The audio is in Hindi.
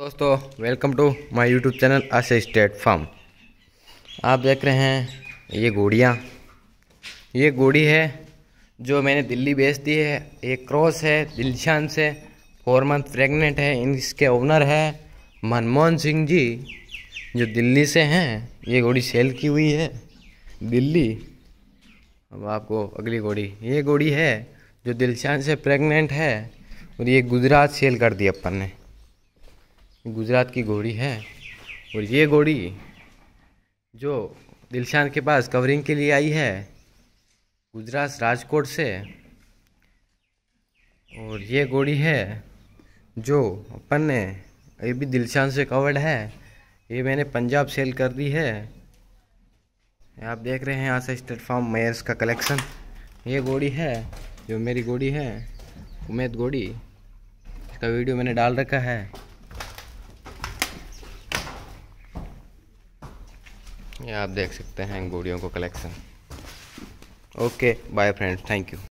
दोस्तों welcome to my YouTube channel Asha state farm आप देख रहे हैं ये घोड़ियाँ ये घोड़ी है जो मैंने दिल्ली बेच दी है ये क्रॉस है दिलशान से फोर मंथ प्रेग्नेंट है इसके ओनर है मनमोहन सिंह जी जो दिल्ली से हैं ये घोड़ी सेल की हुई है दिल्ली अब आपको अगली घोड़ी ये घोड़ी है जो दिलशान से प्रेगनेंट है और ये गुजरात सेल कर दी अपन ने गुजरात की घोड़ी है और ये घोड़ी जो दिलशान के पास कवरिंग के लिए आई है गुजरात राजकोट से और ये घोड़ी है जो अपन ने ये भी दिलशान से कवर्ड है ये मैंने पंजाब सेल कर दी है आप देख रहे हैं यहाँ से स्टेट फार्म मेयर्स का कलेक्शन ये घोड़ी है जो मेरी घोड़ी है उमेद घोड़ी इसका वीडियो मैंने डाल रखा है ये आप देख सकते हैं घोड़ियों को collection okay bye friends thank you